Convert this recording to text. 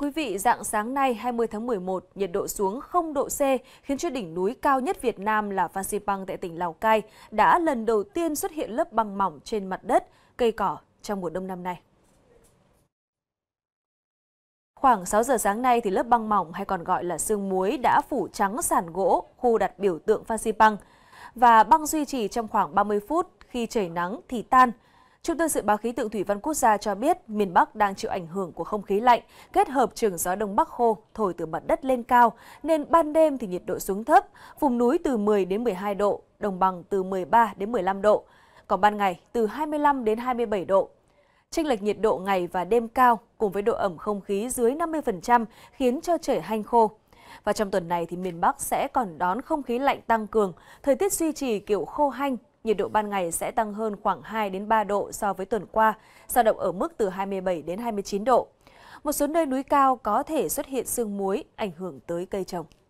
Thưa quý vị, dạng sáng nay 20 tháng 11, nhiệt độ xuống 0 độ C khiến cho đỉnh núi cao nhất Việt Nam là Phan Xipang tại tỉnh Lào Cai đã lần đầu tiên xuất hiện lớp băng mỏng trên mặt đất, cây cỏ trong mùa đông năm nay. Khoảng 6 giờ sáng nay thì lớp băng mỏng hay còn gọi là sương muối đã phủ trắng sàn gỗ khu đặt biểu tượng Phan Xipang và băng duy trì trong khoảng 30 phút khi trời nắng thì tan. Trung tâm Dự báo Khí tượng Thủy văn Quốc gia cho biết miền Bắc đang chịu ảnh hưởng của không khí lạnh kết hợp trường gió Đông Bắc khô thổi từ mặt đất lên cao nên ban đêm thì nhiệt độ xuống thấp, vùng núi từ 10 đến 12 độ, đồng bằng từ 13 đến 15 độ, còn ban ngày từ 25 đến 27 độ. Tranh lệch nhiệt độ ngày và đêm cao cùng với độ ẩm không khí dưới 50% khiến cho trời hanh khô. Và trong tuần này thì miền Bắc sẽ còn đón không khí lạnh tăng cường, thời tiết duy trì kiểu khô hanh nhiệt độ ban ngày sẽ tăng hơn khoảng 2 đến 3 độ so với tuần qua, dao động ở mức từ 27 đến 29 độ. Một số nơi núi cao có thể xuất hiện sương muối ảnh hưởng tới cây trồng.